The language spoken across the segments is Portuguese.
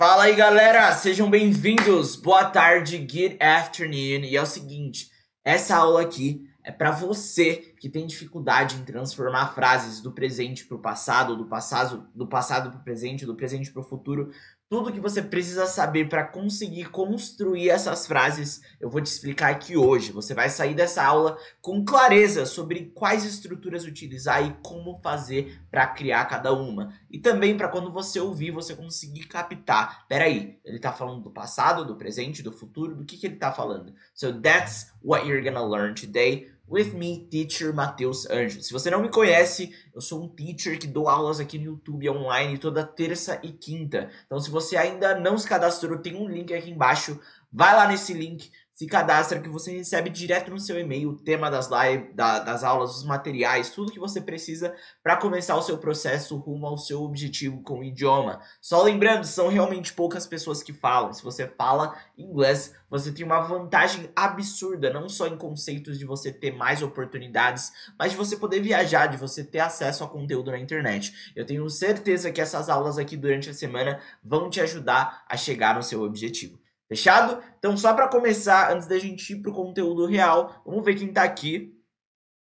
Fala aí, galera! Sejam bem-vindos! Boa tarde, good afternoon. E é o seguinte, essa aula aqui é para você que tem dificuldade em transformar frases do presente para o passado, do passado do passado para o presente, do presente para o futuro, tudo que você precisa saber para conseguir construir essas frases, eu vou te explicar aqui hoje. Você vai sair dessa aula com clareza sobre quais estruturas utilizar e como fazer para criar cada uma. E também para quando você ouvir, você conseguir captar. Peraí, ele está falando do passado, do presente, do futuro? Do que, que ele está falando? So that's what you're gonna learn today. With me, teacher Matheus Anjos. Se você não me conhece, eu sou um teacher que dou aulas aqui no YouTube online toda terça e quinta. Então, se você ainda não se cadastrou, tem um link aqui embaixo. Vai lá nesse link, se cadastra que você recebe direto no seu e-mail o tema das live, da, das aulas, os materiais, tudo que você precisa para começar o seu processo rumo ao seu objetivo com o idioma. Só lembrando, são realmente poucas pessoas que falam. Se você fala inglês, você tem uma vantagem absurda, não só em conceitos de você ter mais oportunidades, mas de você poder viajar, de você ter acesso a conteúdo na internet. Eu tenho certeza que essas aulas aqui durante a semana vão te ajudar a chegar no seu objetivo. Fechado? Então, só para começar, antes da gente ir pro conteúdo real, vamos ver quem está aqui.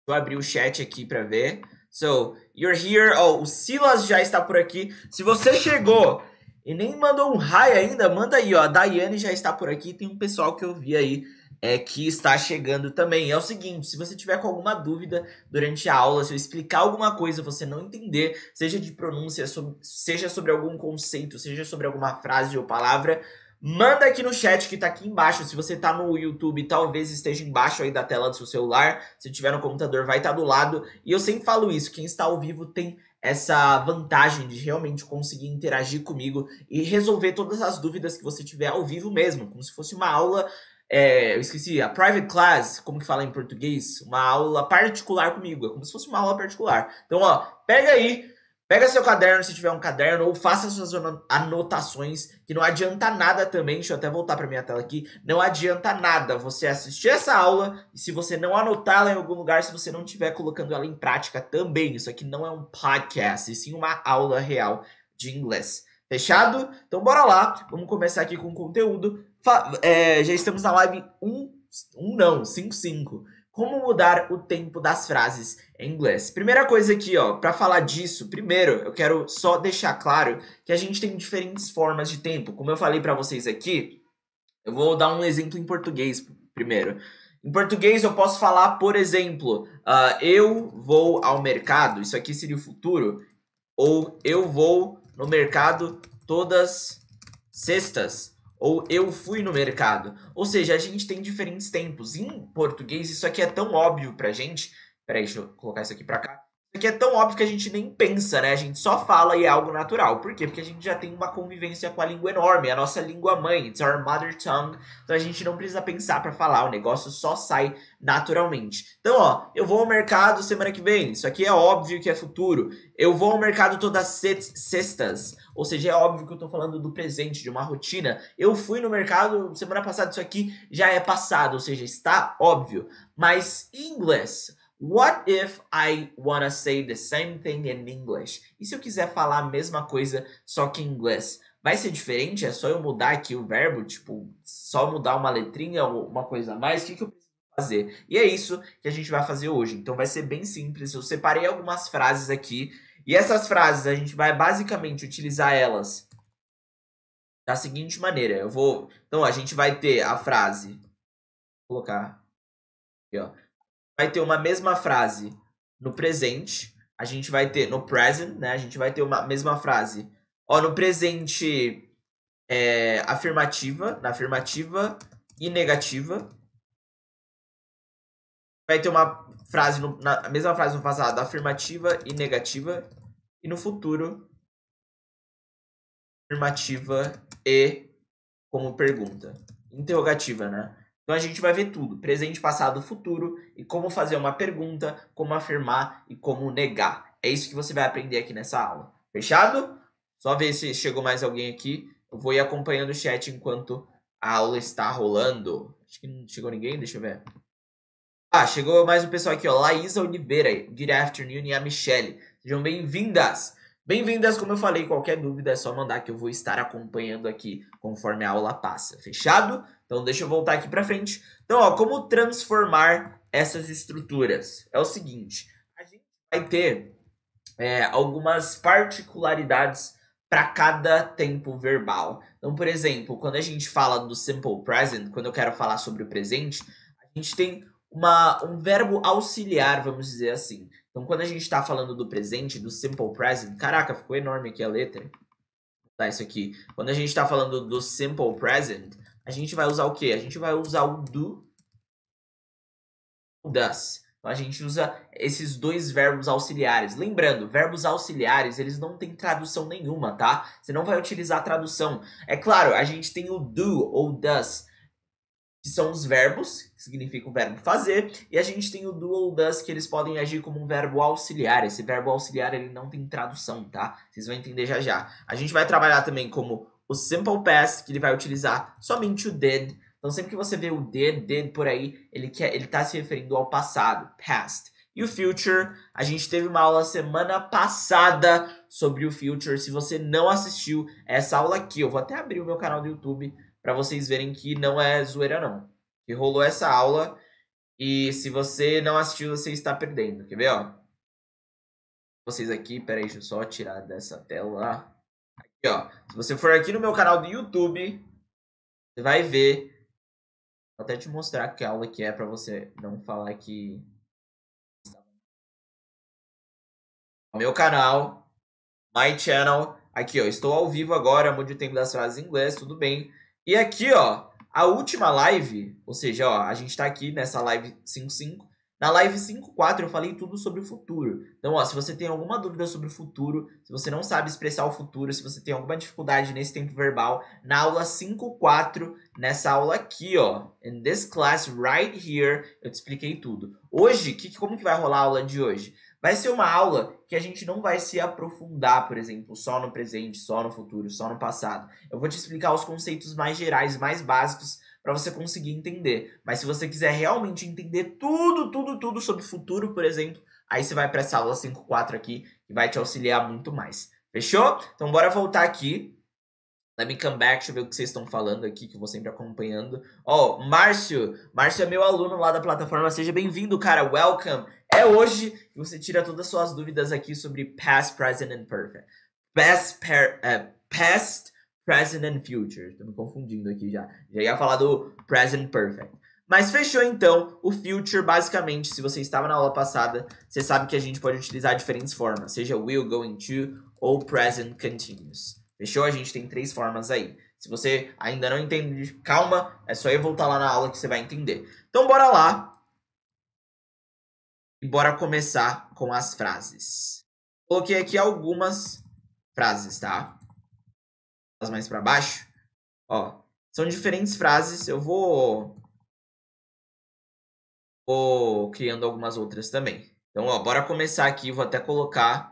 Vou abrir o chat aqui para ver. So, you're here. Oh, o Silas já está por aqui. Se você chegou e nem mandou um hi ainda, manda aí, ó. A Daiane já está por aqui. Tem um pessoal que eu vi aí é, que está chegando também. É o seguinte, se você tiver com alguma dúvida durante a aula, se eu explicar alguma coisa você não entender, seja de pronúncia, seja sobre algum conceito, seja sobre alguma frase ou palavra, Manda aqui no chat que tá aqui embaixo. Se você tá no YouTube, talvez esteja embaixo aí da tela do seu celular. Se tiver no computador, vai estar tá do lado. E eu sempre falo isso: quem está ao vivo tem essa vantagem de realmente conseguir interagir comigo e resolver todas as dúvidas que você tiver ao vivo mesmo, como se fosse uma aula. É, eu esqueci, a private class, como que fala em português? Uma aula particular comigo, é como se fosse uma aula particular. Então, ó, pega aí, Pega seu caderno se tiver um caderno ou faça suas anotações, que não adianta nada também. Deixa eu até voltar para minha tela aqui. Não adianta nada você assistir essa aula e se você não anotar ela em algum lugar, se você não estiver colocando ela em prática também. Isso aqui não é um podcast, e sim uma aula real de inglês. Fechado? Então bora lá, vamos começar aqui com o conteúdo. Fa é, já estamos na live 1, 1 não, 55. Como mudar o tempo das frases em inglês? Primeira coisa aqui, ó, para falar disso, primeiro eu quero só deixar claro que a gente tem diferentes formas de tempo. Como eu falei para vocês aqui, eu vou dar um exemplo em português primeiro. Em português eu posso falar, por exemplo, uh, eu vou ao mercado, isso aqui seria o futuro, ou eu vou no mercado todas sextas ou eu fui no mercado. Ou seja, a gente tem diferentes tempos. Em português, isso aqui é tão óbvio pra gente. Peraí, deixa eu colocar isso aqui pra cá que é tão óbvio que a gente nem pensa, né? A gente só fala e é algo natural. Por quê? Porque a gente já tem uma convivência com a língua enorme, a nossa língua mãe, it's our mother tongue. Então a gente não precisa pensar para falar, o negócio só sai naturalmente. Então, ó, eu vou ao mercado semana que vem. Isso aqui é óbvio que é futuro. Eu vou ao mercado todas sextas. Ou seja, é óbvio que eu tô falando do presente, de uma rotina. Eu fui no mercado semana passada, isso aqui já é passado, ou seja, está óbvio. Mas inglês What if I wanna say the same thing in English? E se eu quiser falar a mesma coisa só que em inglês? Vai ser diferente? É só eu mudar aqui o verbo? Tipo, só mudar uma letrinha ou uma coisa a mais? O que, que eu preciso fazer? E é isso que a gente vai fazer hoje. Então vai ser bem simples. Eu separei algumas frases aqui. E essas frases a gente vai basicamente utilizar elas da seguinte maneira. Eu vou. Então a gente vai ter a frase. Vou colocar aqui, ó vai ter uma mesma frase no presente, a gente vai ter no present, né? A gente vai ter uma mesma frase. Ó, no presente é, afirmativa, na afirmativa e negativa. Vai ter uma frase, no, na, a mesma frase no passado, afirmativa e negativa. E no futuro, afirmativa e como pergunta. Interrogativa, né? Então a gente vai ver tudo: presente, passado, futuro, e como fazer uma pergunta, como afirmar e como negar. É isso que você vai aprender aqui nessa aula. Fechado? Só ver se chegou mais alguém aqui. Eu vou ir acompanhando o chat enquanto a aula está rolando. Acho que não chegou ninguém, deixa eu ver. Ah, chegou mais um pessoal aqui, ó. Laísa Oliveira, good afternoon, e a Michelle. Sejam bem-vindas! Bem-vindas, como eu falei, qualquer dúvida é só mandar que eu vou estar acompanhando aqui conforme a aula passa. Fechado? Então deixa eu voltar aqui para frente. Então, ó, como transformar essas estruturas? É o seguinte, a gente vai ter é, algumas particularidades para cada tempo verbal. Então, por exemplo, quando a gente fala do simple present, quando eu quero falar sobre o presente, a gente tem uma, um verbo auxiliar, vamos dizer assim. Então, quando a gente está falando do presente, do simple present, caraca, ficou enorme aqui a letra. Tá, isso aqui. Quando a gente está falando do simple present, a gente vai usar o quê? A gente vai usar o do, o does. Então a gente usa esses dois verbos auxiliares. Lembrando, verbos auxiliares, eles não têm tradução nenhuma, tá? Você não vai utilizar a tradução. É claro, a gente tem o do ou does, que são os verbos, que significa o verbo fazer, e a gente tem o do ou does, que eles podem agir como um verbo auxiliar. Esse verbo auxiliar, ele não tem tradução, tá? Vocês vão entender já já. A gente vai trabalhar também como o simple past, que ele vai utilizar somente o did. Então, sempre que você vê o did, did por aí, ele quer, ele está se referindo ao passado, past. E o future, a gente teve uma aula semana passada sobre o future. Se você não assistiu essa aula aqui, eu vou até abrir o meu canal do YouTube para vocês verem que não é zoeira não. Que rolou essa aula e se você não assistiu, você está perdendo. Quer ver, ó? Vocês aqui, peraí, deixa eu só tirar dessa tela ó, se você for aqui no meu canal do YouTube, você vai ver. Vou até te mostrar que aula que é para você não falar que... Meu canal, My Channel, aqui ó, estou ao vivo agora, mude o tempo das frases em inglês, tudo bem. E aqui ó, a última live, ou seja, ó, a gente tá aqui nessa live 55, na live 5.4 eu falei tudo sobre o futuro. Então, ó, se você tem alguma dúvida sobre o futuro, se você não sabe expressar o futuro, se você tem alguma dificuldade nesse tempo verbal, na aula 5.4, nessa aula aqui, ó, in this class right here, eu te expliquei tudo. Hoje, que, como que vai rolar a aula de hoje? Vai ser uma aula que a gente não vai se aprofundar, por exemplo, só no presente, só no futuro, só no passado. Eu vou te explicar os conceitos mais gerais, mais básicos para você conseguir entender. Mas se você quiser realmente entender tudo, tudo, tudo sobre o futuro, por exemplo, aí você vai para essa aula 54 aqui e vai te auxiliar muito mais. Fechou? Então bora voltar aqui. Let me come back, deixa eu ver o que vocês estão falando aqui, que eu vou sempre acompanhando. Ó, oh, Márcio, Márcio é meu aluno lá da plataforma, seja bem-vindo, cara, welcome. É hoje que você tira todas as suas dúvidas aqui sobre past, present and perfect. Past, per, uh, past Present and Future. Estou me confundindo aqui já. Já ia falar do Present Perfect. Mas fechou então o future, basicamente, se você estava na aula passada, você sabe que a gente pode utilizar diferentes formas, seja will, going to ou present continuous. Fechou? A gente tem três formas aí. Se você ainda não entende, calma, é só eu voltar lá na aula que você vai entender. Então bora lá. E bora começar com as frases. Coloquei aqui algumas frases, tá? mais para baixo. Ó, são diferentes frases. Eu vou vou criando algumas outras também. Então, ó, bora começar aqui. Vou até colocar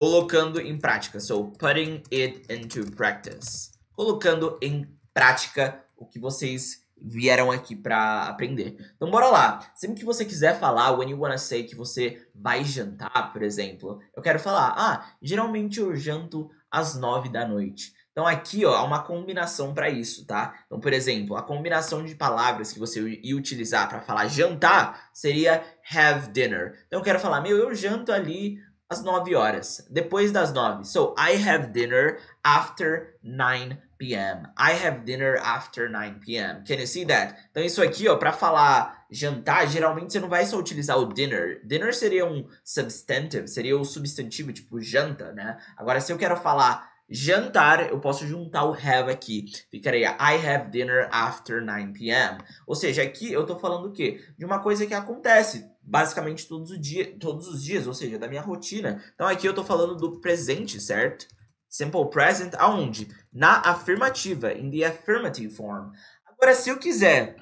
colocando em prática. So, putting it into practice. Colocando em prática o que vocês vieram aqui para aprender. Então bora lá. Sempre que você quiser falar, when you wanna say que você vai jantar, por exemplo, eu quero falar, ah, geralmente eu janto às 9 da noite. Então aqui ó, há uma combinação para isso, tá? Então, por exemplo, a combinação de palavras que você ia utilizar para falar jantar seria have dinner. Então eu quero falar, meu, eu janto ali às 9 horas, depois das 9. So, I have dinner after 9 p.m. I have dinner after 9 p.m. Can you see that? Então isso aqui, ó, para falar jantar, geralmente você não vai só utilizar o dinner. Dinner seria um substantive, seria o substantivo, tipo janta, né? Agora, se eu quero falar jantar, eu posso juntar o have aqui. Ficaria I have dinner after 9 p.m. Ou seja, aqui eu tô falando o quê? De uma coisa que acontece basicamente todos, os dias, todos os dias, ou seja, da minha rotina. Então aqui eu tô falando do presente, certo? Simple present aonde? Na afirmativa, in the affirmative form. Agora, se eu quiser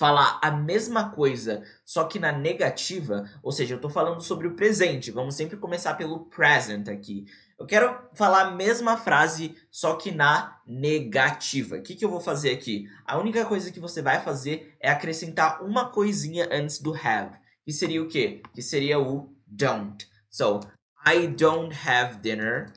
falar a mesma coisa, só que na negativa, ou seja, eu estou falando sobre o presente, vamos sempre começar pelo present aqui. Eu quero falar a mesma frase, só que na negativa. O que, que eu vou fazer aqui? A única coisa que você vai fazer é acrescentar uma coisinha antes do have, que seria o quê? Que seria o don't. So, I don't have dinner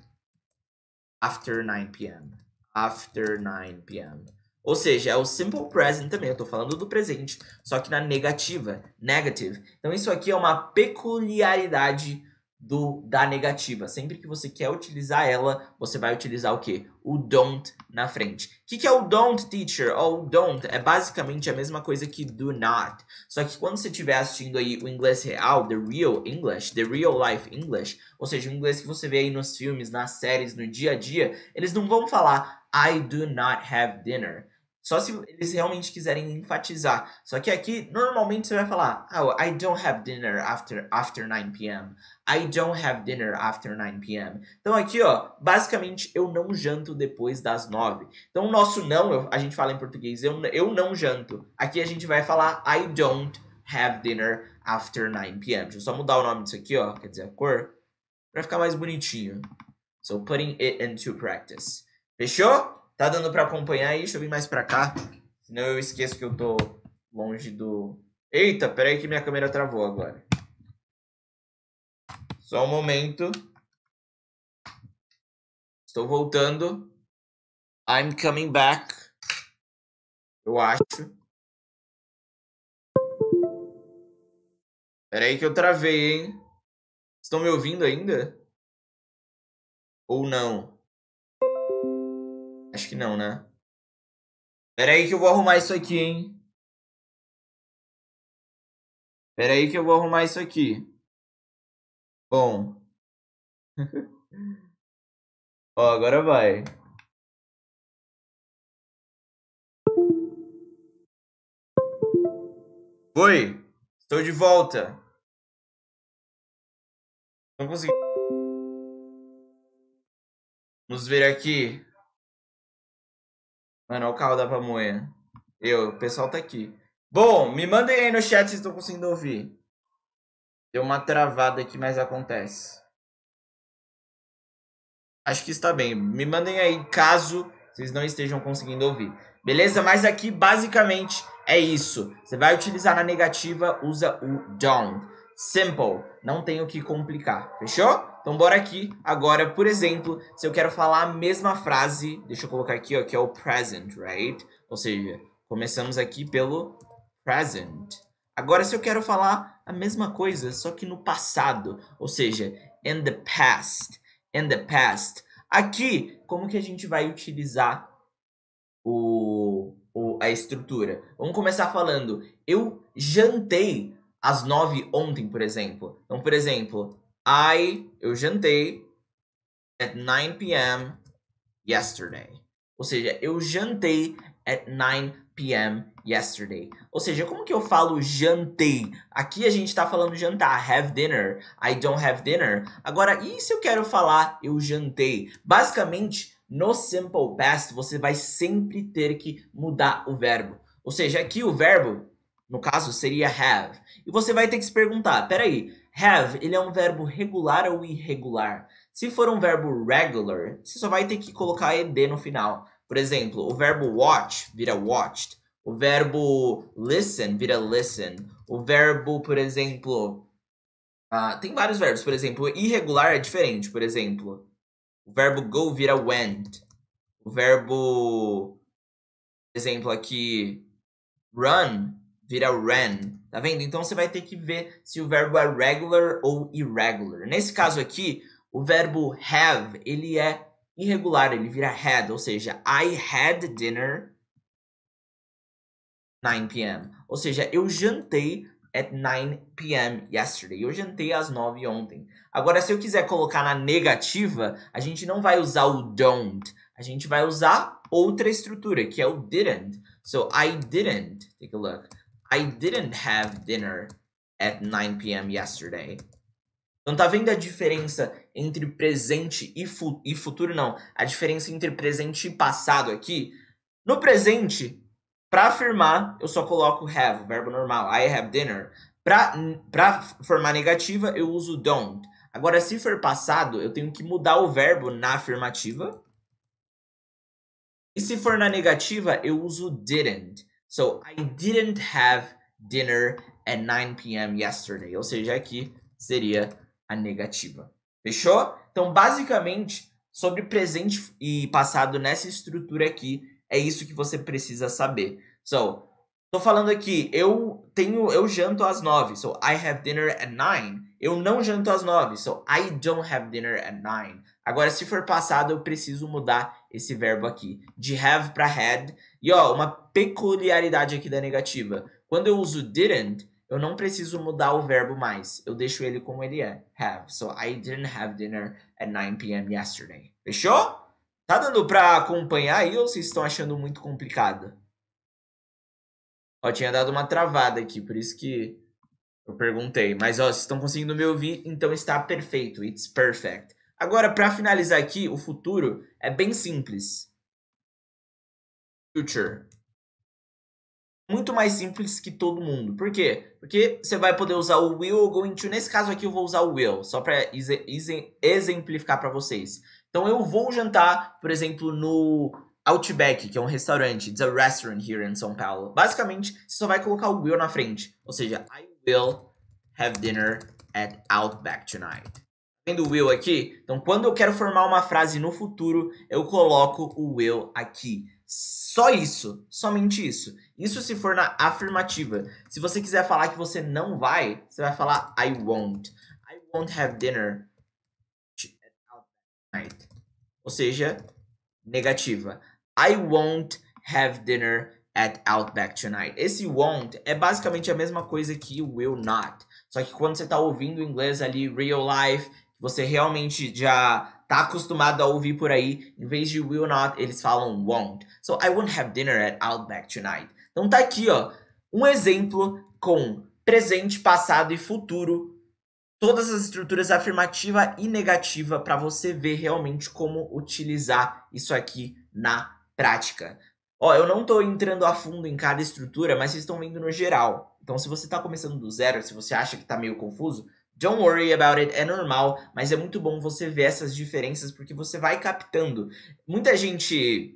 after 9 p.m. After 9 p.m. Ou seja, é o simple present também, eu estou falando do presente, só que na negativa, negative. Então isso aqui é uma peculiaridade do da negativa. Sempre que você quer utilizar ela, você vai utilizar o quê? O don't na frente. O que, que é o don't, teacher? Ou don't é basicamente a mesma coisa que do not. Só que quando você estiver assistindo aí o inglês real, the real English, the real life English, ou seja, o inglês que você vê aí nos filmes, nas séries, no dia a dia, eles não vão falar I do not have dinner. Só se eles realmente quiserem enfatizar. Só que aqui, normalmente você vai falar, oh, I don't have dinner after, after 9 p.m. I don't have dinner after 9 p.m. Então aqui, ó, basicamente eu não janto depois das 9. Então o nosso não, a gente fala em português, eu, eu não janto. Aqui a gente vai falar I don't have dinner after 9 p.m. Deixa eu só mudar o nome disso aqui, ó, quer dizer, a cor, pra ficar mais bonitinho. So putting it into practice. Fechou? Tá dando para acompanhar aí? Deixa eu vir mais para cá. Senão eu esqueço que eu tô longe do. Eita, peraí que minha câmera travou agora. Só um momento. Estou voltando. I'm coming back. Eu acho. Peraí que eu travei, hein? Estão me ouvindo ainda? Ou não? Acho que não, né? Pera aí que eu vou arrumar isso aqui, hein? Pera aí que eu vou arrumar isso aqui. Bom. Ó, agora vai. Oi, estou de volta. Não consegui. Vamos ver aqui. Mano, olha o carro da pamonha. Eu, o pessoal tá aqui. Bom, me mandem aí no chat se estão conseguindo ouvir. Deu uma travada aqui, mas acontece. Acho que está bem. Me mandem aí caso vocês não estejam conseguindo ouvir. Beleza? Mas aqui basicamente é isso. Você vai utilizar na negativa, usa o down. Simple. Não tem o que complicar. Fechou? Então bora aqui agora, por exemplo, se eu quero falar a mesma frase, deixa eu colocar aqui, ó, que é o present, right? Ou seja, começamos aqui pelo present. Agora se eu quero falar a mesma coisa, só que no passado, ou seja, in the past, in the past. Aqui, como que a gente vai utilizar o, o a estrutura? Vamos começar falando, eu jantei às nove ontem, por exemplo. Então, por exemplo, I, eu jantei at 9 p.m. yesterday. Ou seja, eu jantei at 9 p.m. yesterday. Ou seja, como que eu falo jantei? Aqui a gente está falando jantar, have dinner, I don't have dinner. Agora, e se eu quero falar eu jantei? Basicamente, no simple past, você vai sempre ter que mudar o verbo. Ou seja, aqui o verbo, no caso, seria have. E você vai ter que se perguntar, peraí, Have, ele é um verbo regular ou irregular. Se for um verbo regular, você só vai ter que colocar ed no final. Por exemplo, o verbo watch vira watched. O verbo listen vira listen. O verbo, por exemplo. Uh, tem vários verbos. Por exemplo, irregular é diferente. Por exemplo, o verbo go vira went. O verbo. Por exemplo, aqui. Run vira ran, tá vendo? Então você vai ter que ver se o verbo é regular ou irregular. Nesse caso aqui, o verbo have, ele é irregular, ele vira had, ou seja, I had dinner 9 p.m. Ou seja, eu jantei at 9 p.m. yesterday. Eu jantei às 9 ontem. Agora, se eu quiser colocar na negativa, a gente não vai usar o don't. A gente vai usar outra estrutura, que é o didn't. So, I didn't. Take a look. I didn't have dinner at 9 p.m. yesterday. Então tá vendo a diferença entre presente e, fu e futuro não, a diferença entre presente e passado aqui? No presente, para afirmar, eu só coloco have, verbo normal, I have dinner. Pra, pra formar negativa, eu uso don't. Agora, se for passado, eu tenho que mudar o verbo na afirmativa. E se for na negativa, eu uso didn't. So I didn't have dinner at 9 p.m. yesterday. Ou seja, aqui seria a negativa. Fechou? Então, basicamente, sobre presente e passado nessa estrutura aqui, é isso que você precisa saber. So, Tô falando aqui, eu tenho, eu janto às nove. So I have dinner at nine. Eu não janto às nove. So I don't have dinner at nine. Agora, se for passado, eu preciso mudar esse verbo aqui de have para had. E ó, uma peculiaridade aqui da negativa. Quando eu uso didn't, eu não preciso mudar o verbo mais. Eu deixo ele como ele é. Have. So I didn't have dinner at 9 p.m. yesterday. Fechou? Tá dando para acompanhar aí ou vocês estão achando muito complicado? Ó, tinha dado uma travada aqui, por isso que eu perguntei. Mas, ó, vocês estão conseguindo me ouvir, então está perfeito. It's perfect. Agora, para finalizar aqui, o futuro é bem simples. Future. Muito mais simples que todo mundo. Por quê? Porque você vai poder usar o will ou going to. Nesse caso aqui, eu vou usar o will, só para exemplificar para vocês. Então, eu vou jantar, por exemplo, no Outback, que é um restaurante, it's a restaurant here in São Paulo. Basicamente, você só vai colocar o will na frente. Ou seja, I will have dinner at Outback tonight. Tá vendo o will aqui? Então, quando eu quero formar uma frase no futuro, eu coloco o will aqui. Só isso, somente isso. Isso se for na afirmativa. Se você quiser falar que você não vai, você vai falar I won't. I won't have dinner at Outback tonight. Ou seja, negativa. I won't have dinner at Outback tonight. Esse won't é basicamente a mesma coisa que will not. Só que quando você está ouvindo o inglês ali, real life, você realmente já tá acostumado a ouvir por aí, em vez de will not, eles falam won't. So I won't have dinner at Outback tonight. Então tá aqui, ó, um exemplo com presente, passado e futuro todas as estruturas afirmativa e negativa para você ver realmente como utilizar isso aqui na prática. Ó, eu não estou entrando a fundo em cada estrutura, mas vocês estão vendo no geral. Então, se você está começando do zero, se você acha que está meio confuso, don't worry about it, é normal, mas é muito bom você ver essas diferenças porque você vai captando. Muita gente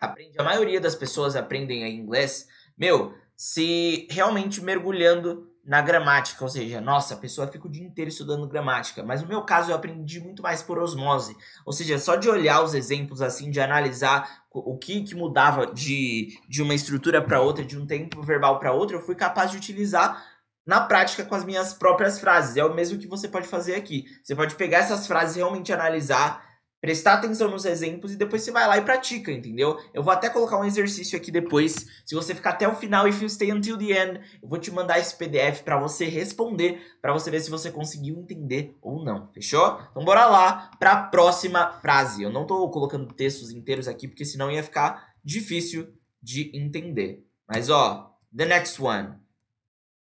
aprende, a maioria das pessoas aprendem inglês, meu, se realmente mergulhando na gramática, ou seja, nossa, a pessoa fica o dia inteiro estudando gramática, mas no meu caso eu aprendi muito mais por osmose, ou seja, só de olhar os exemplos assim, de analisar o que, que mudava de, de uma estrutura para outra, de um tempo verbal para outro, eu fui capaz de utilizar na prática com as minhas próprias frases. É o mesmo que você pode fazer aqui. Você pode pegar essas frases e realmente analisar prestar atenção nos exemplos e depois você vai lá e pratica, entendeu? Eu vou até colocar um exercício aqui depois. Se você ficar até o final, if you stay until the end, eu vou te mandar esse PDF para você responder, para você ver se você conseguiu entender ou não. Fechou? Então bora lá para a próxima frase. Eu não tô colocando textos inteiros aqui porque senão ia ficar difícil de entender. Mas ó, the next one.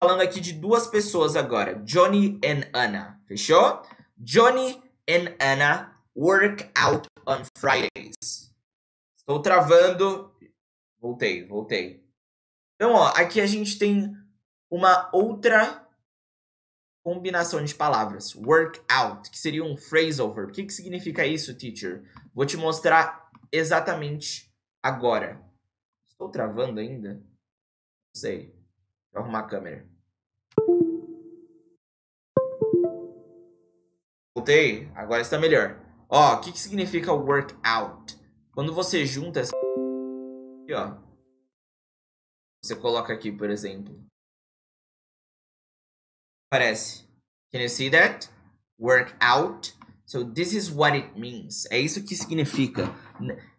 Falando aqui de duas pessoas agora, Johnny and Anna. Fechou? Johnny and Anna workout on Fridays. Estou travando. Voltei, voltei. Então, ó, aqui a gente tem uma outra combinação de palavras. Workout, que seria um phrase over. O que, que significa isso, teacher? Vou te mostrar exatamente agora. Estou travando ainda? Não sei. Vou arrumar a câmera. Voltei, agora está melhor. Ó, o que, que significa workout? Quando você junta essa aqui, ó. Você coloca aqui, por exemplo. Parece. Can you see that? Workout. So this is what it means. É isso que significa.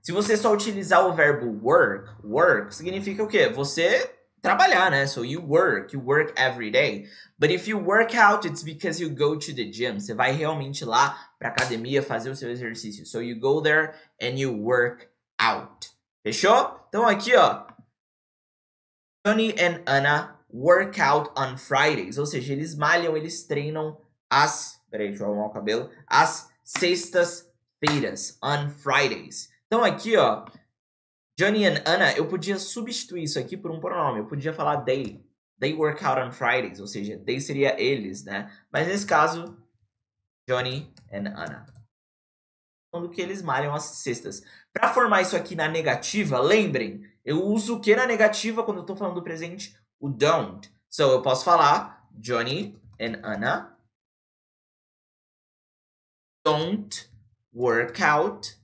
Se você só utilizar o verbo work, work significa o quê? Você trabalhar, né? So you work, you work every day. But if you work out, it's because you go to the gym. Você vai realmente lá para academia fazer o seu exercício. So you go there and you work out. Fechou? Então aqui, ó. Johnny and Anna work out on Fridays. Ou seja, eles malham, eles treinam as. Peraí, deixa eu arrumar o cabelo. As sextas-feiras, on Fridays. Então aqui, ó. Johnny and Anna, eu podia substituir isso aqui por um pronome. Eu podia falar they. They work out on Fridays, ou seja, they seria eles, né? Mas nesse caso, Johnny and Anna. Quando que eles malham as cestas. Para formar isso aqui na negativa, lembrem, eu uso o que na negativa quando eu estou falando do presente? O don't. So, eu posso falar Johnny and Anna don't work out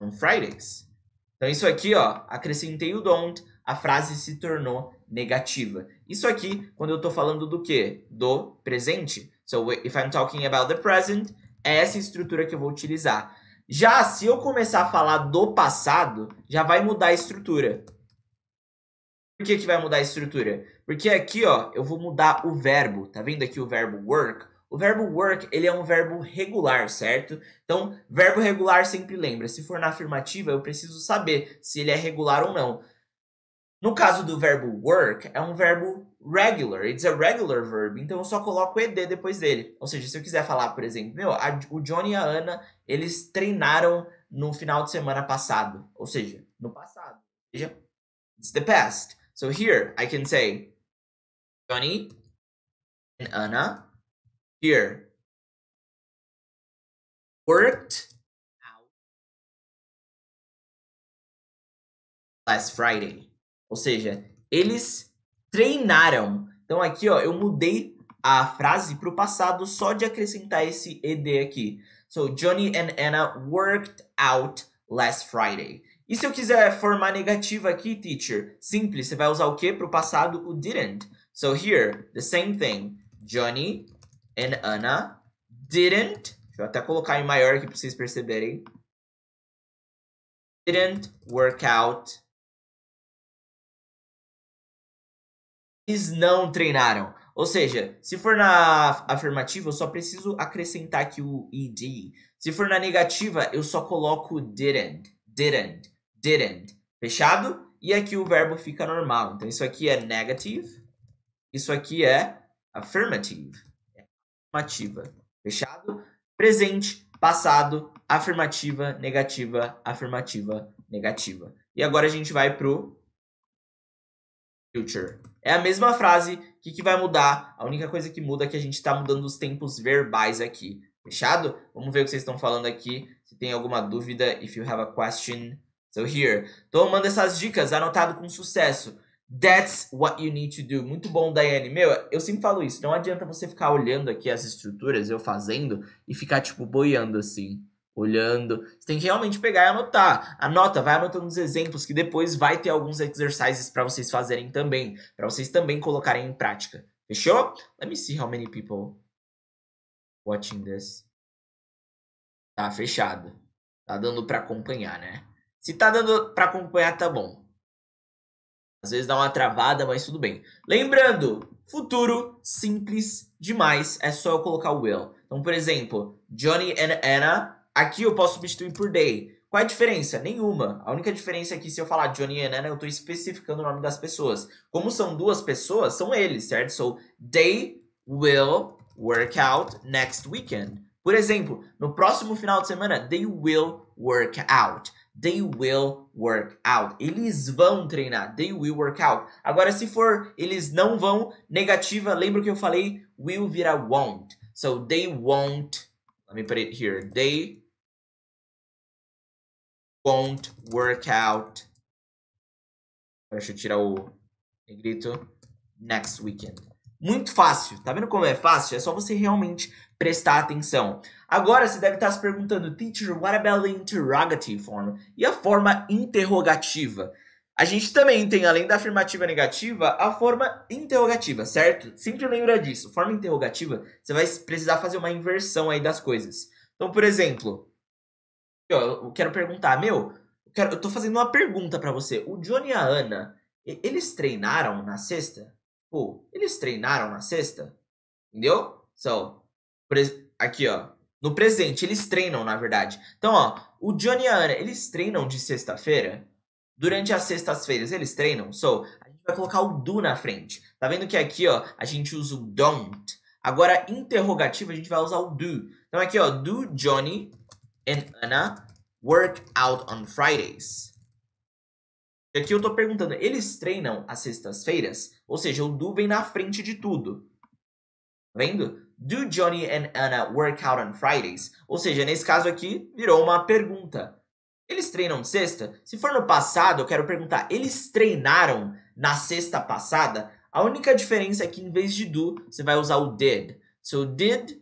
on Fridays. Então isso aqui, ó, acrescentei o don't, a frase se tornou negativa. Isso aqui, quando eu estou falando do quê? Do presente. So if I'm talking about the present, é essa estrutura que eu vou utilizar. Já se eu começar a falar do passado, já vai mudar a estrutura. Por que, que vai mudar a estrutura? Porque aqui, ó, eu vou mudar o verbo. Tá vendo aqui o verbo work? O verbo work, ele é um verbo regular, certo? Então, verbo regular sempre lembra. Se for na afirmativa, eu preciso saber se ele é regular ou não. No caso do verbo work, é um verbo regular. It's a regular verb. Então, eu só coloco o ed depois dele. Ou seja, se eu quiser falar, por exemplo, meu, a, o Johnny e a Ana, eles treinaram no final de semana passado. Ou seja, no passado. Ou seja, it's the past. So here, I can say, Johnny and Ana here worked out last Friday. Ou seja, eles treinaram. Então aqui, ó, eu mudei a frase para o passado só de acrescentar esse ed aqui. So Johnny and Anna worked out last Friday. E se eu quiser formar negativa aqui, teacher? Simples, você vai usar o que para o passado? O didn't. So here, the same thing. Johnny and Anna didn't, deixa eu até colocar em maior aqui para vocês perceberem. Didn't work out. Eles não treinaram. Ou seja, se for na afirmativa, eu só preciso acrescentar aqui o ed. Se for na negativa, eu só coloco didn't, didn't, didn't. Fechado? E aqui o verbo fica normal. Então, isso aqui é negative. Isso aqui é affirmative afirmativa. Fechado? Presente, passado, afirmativa, negativa, afirmativa, negativa. E agora a gente vai pro future. É a mesma frase, o que, que vai mudar? A única coisa que muda é que a gente está mudando os tempos verbais aqui. Fechado? Vamos ver o que vocês estão falando aqui. Se tem alguma dúvida, if you have a question, so here. Então manda essas dicas anotado com sucesso. That's what you need to do. Muito bom, Daiane. Meu, eu sempre falo isso. Não adianta você ficar olhando aqui as estruturas, eu fazendo, e ficar, tipo, boiando assim. Olhando. Você tem que realmente pegar e anotar. Anota, vai anotando os exemplos, que depois vai ter alguns exercícios para vocês fazerem também. para vocês também colocarem em prática. Fechou? Let me see how many people watching this. Tá fechado. Tá dando para acompanhar, né? Se tá dando para acompanhar, tá bom. Às vezes dá uma travada, mas tudo bem. Lembrando, futuro simples demais, é só eu colocar o will. Então, por exemplo, Johnny and Anna, aqui eu posso substituir por they. Qual é a diferença? Nenhuma. A única diferença é que se eu falar Johnny and Anna, eu estou especificando o nome das pessoas. Como são duas pessoas, são eles, certo? So, they will work out next weekend. Por exemplo, no próximo final de semana, they will work out. They will work out. Eles vão treinar. They will work out. Agora, se for eles não vão, negativa, lembra que eu falei? Will virar won't. So, they won't. Let me put it here. They won't work out. Deixa eu tirar o negrito. Next weekend. Muito fácil. Tá vendo como é fácil? É só você realmente prestar atenção. Agora você deve estar se perguntando, teacher, what about the interrogative form? E a forma interrogativa? A gente também tem, além da afirmativa negativa, a forma interrogativa, certo? Sempre lembra disso. Forma interrogativa, você vai precisar fazer uma inversão aí das coisas. Então, por exemplo, eu quero perguntar, meu, eu, quero, eu tô fazendo uma pergunta para você. O Johnny e a Ana, eles treinaram na sexta? Pô, eles treinaram na sexta? Entendeu? So, Aqui, ó. No presente, eles treinam, na verdade. Então, ó, o Johnny e a Ana, eles treinam de sexta-feira? Durante as sextas-feiras, eles treinam? So, a gente vai colocar o do na frente. Tá vendo que aqui, ó, a gente usa o don't. Agora, interrogativo, a gente vai usar o do. Então, aqui, ó, do Johnny and Anna work out on Fridays? E aqui eu tô perguntando, eles treinam às sextas-feiras? Ou seja, o do vem na frente de tudo vendo? Do Johnny and Anna work out on Fridays? Ou seja, nesse caso aqui, virou uma pergunta. Eles treinam sexta? Se for no passado, eu quero perguntar, eles treinaram na sexta passada? A única diferença é que em vez de do, você vai usar o did. So, did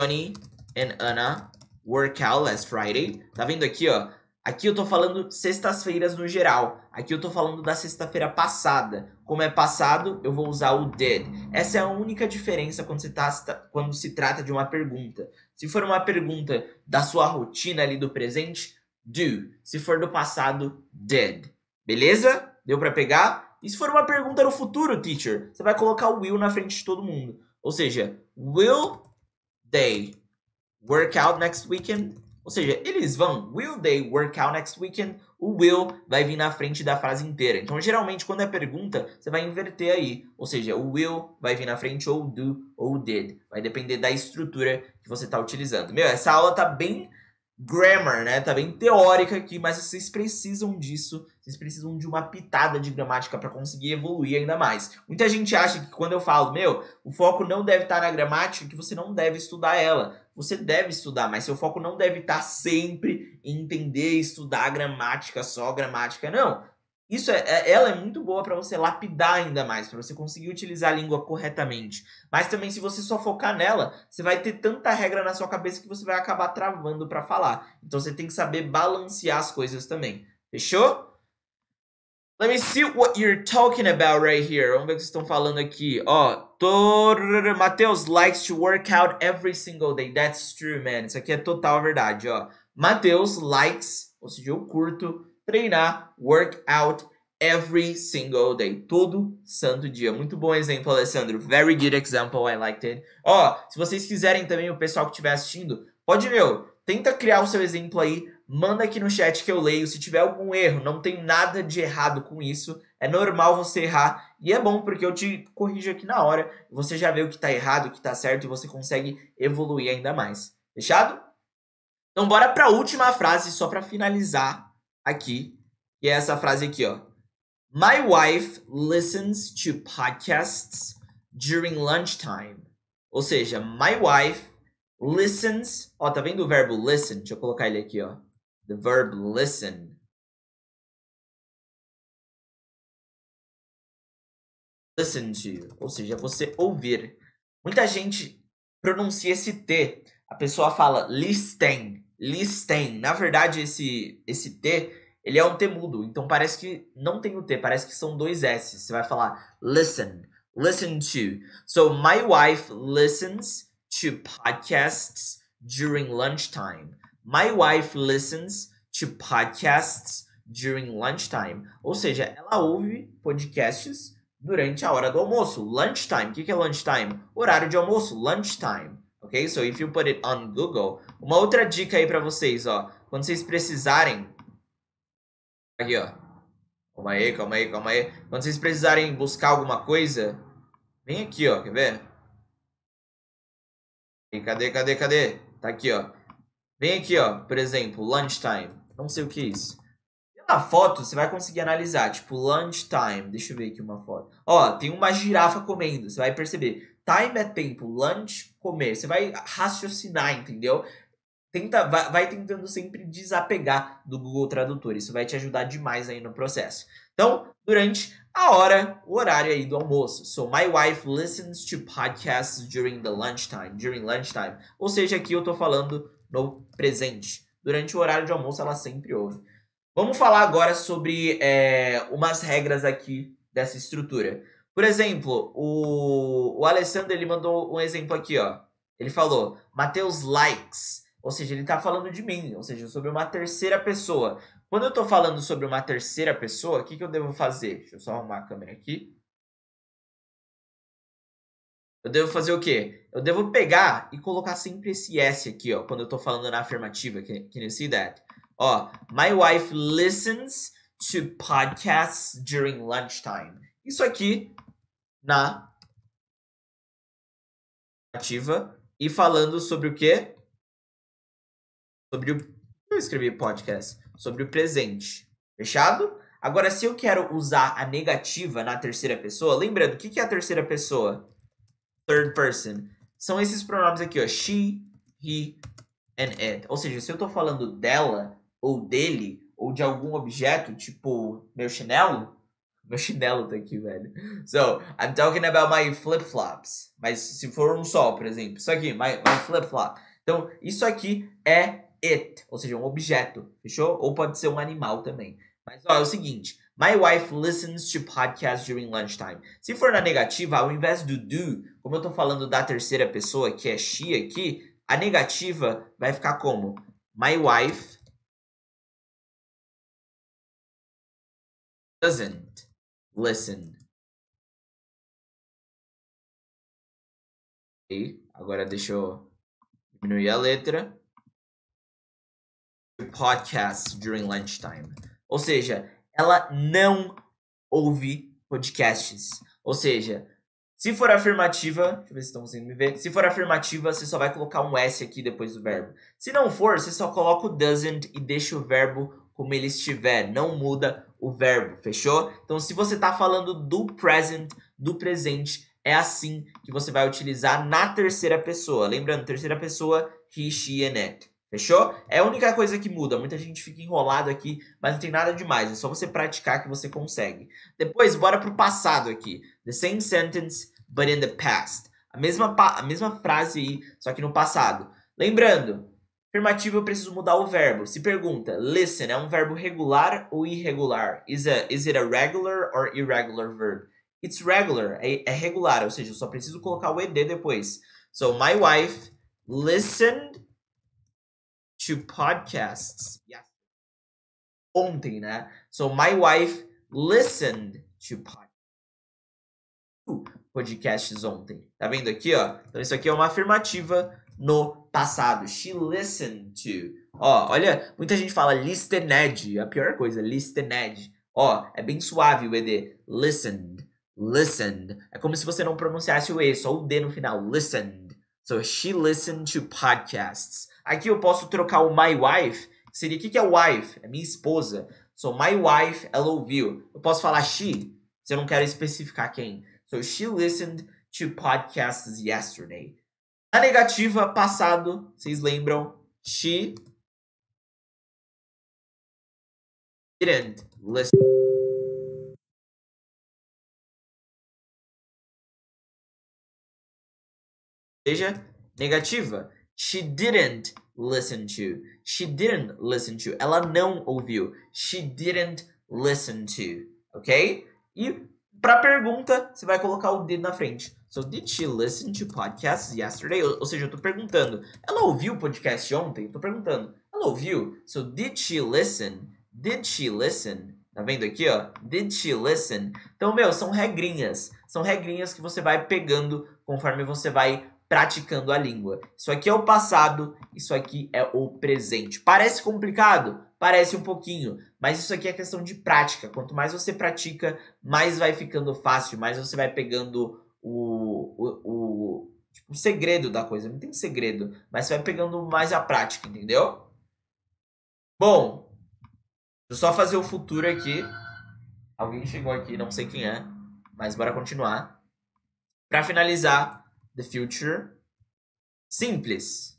Johnny and Anna work out last Friday? Tá vendo aqui, ó? Aqui eu tô falando sextas-feiras no geral. Aqui eu tô falando da sexta-feira passada. Como é passado, eu vou usar o did. Essa é a única diferença quando se, tá, quando se trata de uma pergunta. Se for uma pergunta da sua rotina ali do presente, do. Se for do passado, did. Beleza? Deu para pegar? E se for uma pergunta no futuro, teacher, você vai colocar o will na frente de todo mundo. Ou seja, will they work out next weekend? Ou seja, eles vão, will they work out next weekend? O will vai vir na frente da frase inteira. Então, geralmente, quando é pergunta, você vai inverter aí. Ou seja, o will vai vir na frente ou do ou did. Vai depender da estrutura que você está utilizando. Meu, essa aula tá bem grammar, né? Tá bem teórica aqui, mas vocês precisam disso. Vocês precisam de uma pitada de gramática para conseguir evoluir ainda mais. Muita gente acha que quando eu falo, meu, o foco não deve estar tá na gramática, que você não deve estudar ela você deve estudar, mas seu foco não deve estar sempre em entender e estudar gramática só, gramática não. Isso é, é, ela é muito boa para você lapidar ainda mais, para você conseguir utilizar a língua corretamente. Mas também se você só focar nela, você vai ter tanta regra na sua cabeça que você vai acabar travando para falar. Então você tem que saber balancear as coisas também. Fechou? Let me see what you're talking about right here. Vamos ver o que vocês estão falando aqui. Ó, Tor... Matheus likes to work out every single day. That's true, man. Isso aqui é total verdade, ó. Matheus likes, ou seja, eu curto treinar, work out every single day. Todo santo dia. Muito bom exemplo, Alessandro. Very good example. I liked it. Ó, se vocês quiserem também, o pessoal que estiver assistindo, pode, meu, Tenta criar o seu exemplo aí, manda aqui no chat que eu leio. Se tiver algum erro, não tem nada de errado com isso. É normal você errar e é bom porque eu te corrijo aqui na hora. Você já vê o que está errado, o que está certo e você consegue evoluir ainda mais. Fechado? Então bora para a última frase só para finalizar aqui, que é essa frase aqui, ó. My wife listens to podcasts during lunchtime. Ou seja, my wife listens. Ó, tá vendo o verbo listen? Deixa eu colocar ele aqui, ó. The verb listen. Listen to, ou seja, você ouvir. Muita gente pronuncia esse T. A pessoa fala listen, listen. Na verdade, esse, esse T ele é um T mudo, então parece que não tem o T, parece que são dois S. Você vai falar listen, listen to. So my wife listens to podcasts during lunchtime. My wife listens to podcasts during lunchtime. Ou seja, ela ouve podcasts durante a hora do almoço. Lunchtime. O que é lunchtime? Horário de almoço. Lunchtime. Ok? So if you put it on Google. Uma outra dica aí para vocês, ó. Quando vocês precisarem. Aqui, ó. Calma aí, calma aí, calma aí. Quando vocês precisarem buscar alguma coisa, vem aqui, ó. Quer ver? Cadê, cadê, cadê? Tá aqui, ó. Vem aqui, ó. Por exemplo, lunchtime. Não sei o que é isso. Na foto, você vai conseguir analisar. Tipo, lunchtime. Deixa eu ver aqui uma foto. Ó, tem uma girafa comendo. Você vai perceber. Time é tempo. Lunch, comer. Você vai raciocinar, entendeu? Tenta, vai, vai tentando sempre desapegar do Google Tradutor. Isso vai te ajudar demais aí no processo. Então, durante a hora, o horário aí do almoço. So, my wife listens to podcasts during the lunchtime. During lunchtime. Ou seja, aqui eu tô falando no presente. Durante o horário de almoço, ela sempre ouve. Vamos falar agora sobre é, umas regras aqui dessa estrutura. Por exemplo, o, o Alessandro ele mandou um exemplo aqui, ó. Ele falou, Mateus likes. Ou seja, ele tá falando de mim, ou seja, sobre uma terceira pessoa. Quando eu estou falando sobre uma terceira pessoa, o que, que eu devo fazer? Deixa eu só arrumar a câmera aqui. Eu devo fazer o quê? Eu devo pegar e colocar sempre esse S aqui, ó, quando eu estou falando na afirmativa. Can, can you see that? Ó, my wife listens to podcasts during lunchtime. Isso aqui na ativa e falando sobre o quê? Sobre o. Eu escrevi podcast sobre o presente. Fechado? Agora, se eu quero usar a negativa na terceira pessoa, lembrando, o que é a terceira pessoa? Third person. São esses pronomes aqui, ó. She, he, and it. Ou seja, se eu tô falando dela, ou dele, ou de algum objeto, tipo meu chinelo. Meu chinelo tá aqui, velho. So, I'm talking about my flip-flops. Mas se for um sol, por exemplo. Isso aqui, my, my flip-flop. Então, isso aqui é it, ou seja, um objeto, fechou? Ou pode ser um animal também. Mas ó, é o seguinte: My wife listens to podcasts during lunchtime. Se for na negativa, ao invés do do, como eu tô falando da terceira pessoa, que é she aqui, a negativa vai ficar como? My wife doesn't listen. E agora deixa eu diminuir a letra podcasts during lunchtime. Ou seja, ela não ouve podcasts. Ou seja, se for afirmativa, deixa eu ver se estão conseguindo me ver. Se for afirmativa, você só vai colocar um S aqui depois do verbo. Se não for, você só coloca o doesn't e deixa o verbo como ele estiver. Não muda o verbo, fechou? Então, se você está falando do present, do presente, é assim que você vai utilizar na terceira pessoa. Lembrando, terceira pessoa, he, she and it. Fechou? É a única coisa que muda. Muita gente fica enrolado aqui, mas não tem nada demais. É só você praticar que você consegue. Depois, bora pro passado aqui. The same sentence, but in the past. A mesma, a mesma frase aí, só que no passado. Lembrando, afirmativo eu preciso mudar o verbo. Se pergunta, listen é um verbo regular ou irregular? Is, a, is it a regular or irregular verb? It's regular, é, é regular, ou seja, eu só preciso colocar o ed depois. So, my wife listened to podcasts ontem, né? So my wife listened to podcasts ontem. Tá vendo aqui, ó? Então isso aqui é uma afirmativa no passado. She listened to. Ó, olha, muita gente fala listened, a pior coisa, listened. Ó, é bem suave o ED. Listened, listened. É como se você não pronunciasse o E, só o D no final. Listened. So she listened to podcasts. Aqui eu posso trocar o my wife, que seria, o que, que é wife? É minha esposa. So, my wife, ela ouviu. Eu posso falar she, se eu não quero especificar quem. So, she listened to podcasts yesterday. Na negativa, passado, vocês lembram? She didn't listen. Veja, negativa. She didn't listen to. She didn't listen to. Ela não ouviu. She didn't listen to. Ok? E para pergunta, você vai colocar o dedo na frente. So, did she listen to podcasts yesterday? Ou, ou, seja, eu tô perguntando. Ela ouviu o podcast ontem? Eu tô perguntando. Ela ouviu? So, did she listen? Did she listen? Tá vendo aqui, ó? Did she listen? Então, meu, são regrinhas. São regrinhas que você vai pegando conforme você vai praticando a língua. Isso aqui é o passado, isso aqui é o presente. Parece complicado? Parece um pouquinho, mas isso aqui é questão de prática. Quanto mais você pratica, mais vai ficando fácil, mais você vai pegando o, o, o, tipo, o segredo da coisa. Não tem segredo, mas você vai pegando mais a prática, entendeu? Bom, deixa eu só fazer o futuro aqui. Alguém chegou aqui, não sei quem é, mas bora continuar. Para finalizar, the future. Simples.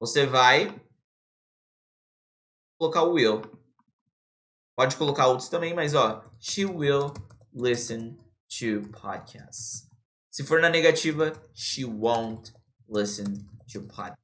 Você vai colocar o will. Pode colocar outros também, mas ó, she will listen to podcasts. Se for na negativa, she won't listen to podcasts.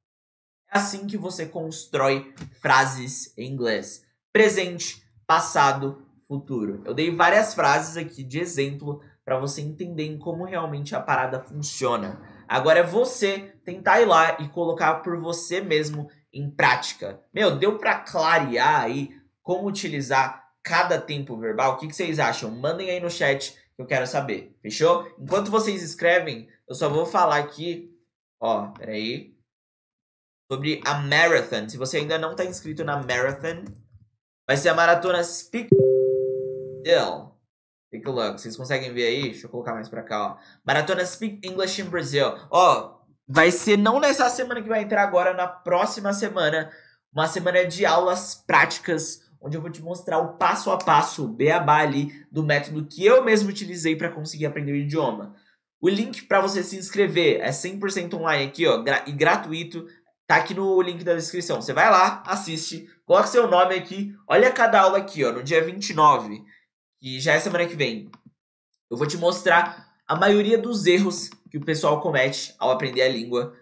É assim que você constrói frases em inglês. Presente, passado, futuro. Eu dei várias frases aqui de exemplo para você entender como realmente a parada funciona. Agora é você tentar ir lá e colocar por você mesmo em prática. Meu, deu para clarear aí como utilizar cada tempo verbal? O que, que vocês acham? Mandem aí no chat que eu quero saber. Fechou? Enquanto vocês escrevem, eu só vou falar aqui, ó, peraí, sobre a Marathon. Se você ainda não está inscrito na Marathon, vai ser a maratona Speak Ill Take a look. Vocês conseguem ver aí? Deixa eu colocar mais pra cá, ó. Maratona Speak English in Brazil. Ó, vai ser não nessa semana que vai entrar agora, na próxima semana. Uma semana de aulas práticas, onde eu vou te mostrar o passo a passo, o beabá ali, do método que eu mesmo utilizei para conseguir aprender o idioma. O link para você se inscrever é 100% online aqui, ó, gra e gratuito. Tá aqui no link da descrição. Você vai lá, assiste, coloca seu nome aqui. Olha cada aula aqui, ó, no dia 29 que já é semana que vem, eu vou te mostrar a maioria dos erros que o pessoal comete ao aprender a língua.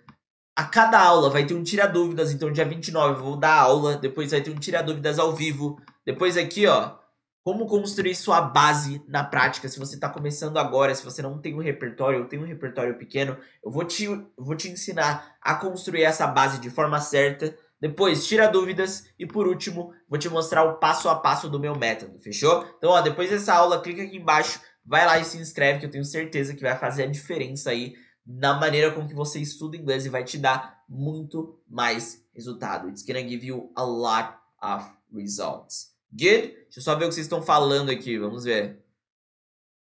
A cada aula vai ter um tira dúvidas, então dia 29 eu vou dar aula, depois vai ter um tira dúvidas ao vivo, depois aqui, ó, como construir sua base na prática. Se você está começando agora, se você não tem um repertório ou tem um repertório pequeno, eu vou te, eu vou te ensinar a construir essa base de forma certa. Depois, tira dúvidas. E por último, vou te mostrar o passo a passo do meu método, fechou? Então, ó, depois dessa aula, clica aqui embaixo, vai lá e se inscreve, que eu tenho certeza que vai fazer a diferença aí na maneira como que você estuda inglês e vai te dar muito mais resultado. It's gonna give you a lot of results. Good? Deixa eu só ver o que vocês estão falando aqui, vamos ver.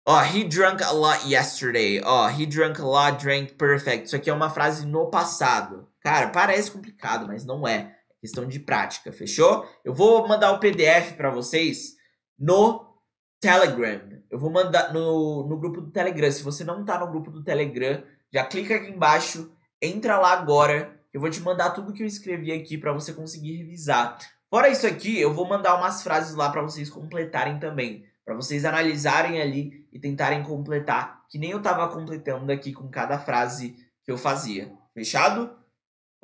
oh, he drank a lot yesterday. oh, he drank a lot, drank perfect. Isso aqui é uma frase no passado. Cara, parece complicado, mas não é. é questão de prática, fechou? Eu vou mandar o PDF para vocês no Telegram. Eu vou mandar no, no grupo do Telegram. Se você não tá no grupo do Telegram, já clica aqui embaixo, entra lá agora. Eu vou te mandar tudo que eu escrevi aqui para você conseguir revisar. Fora isso aqui, eu vou mandar umas frases lá para vocês completarem também, para vocês analisarem ali e tentarem completar, que nem eu tava completando aqui com cada frase que eu fazia. Fechado?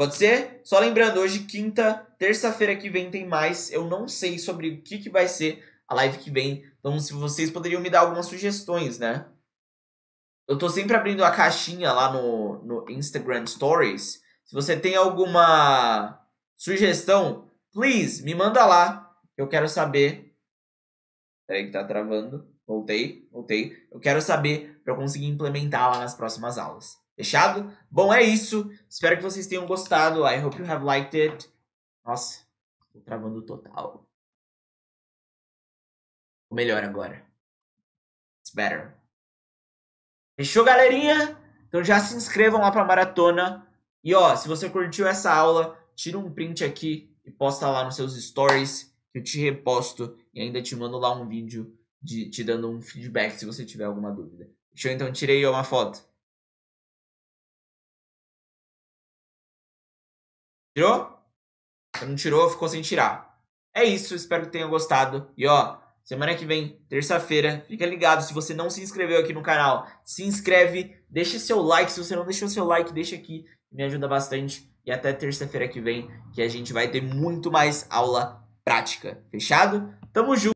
Pode ser? Só lembrando, hoje, quinta, terça-feira que vem tem mais. Eu não sei sobre o que, que vai ser a live que vem. Então, se vocês poderiam me dar algumas sugestões, né? Eu tô sempre abrindo a caixinha lá no, no Instagram Stories. Se você tem alguma sugestão, please, me manda lá. Eu quero saber. Peraí que tá travando. Voltei, voltei. Eu quero saber para conseguir implementar lá nas próximas aulas. Fechado? Bom, é isso. Espero que vocês tenham gostado. I hope you have liked it. Nossa, tô travando total. Ou melhor agora. It's better. Fechou, galerinha? Então já se inscrevam lá pra maratona. E ó, se você curtiu essa aula, tira um print aqui e posta lá nos seus stories que eu te reposto e ainda te mando lá um vídeo de, te dando um feedback se você tiver alguma dúvida. Fechou? Então tirei uma foto. Tirou? não tirou, ficou sem tirar. É isso, espero que tenham gostado. E ó, semana que vem, terça-feira, fica ligado. Se você não se inscreveu aqui no canal, se inscreve, deixa seu like. Se você não deixou seu like, deixa aqui, me ajuda bastante. E até terça-feira que vem, que a gente vai ter muito mais aula prática. Fechado? Tamo junto!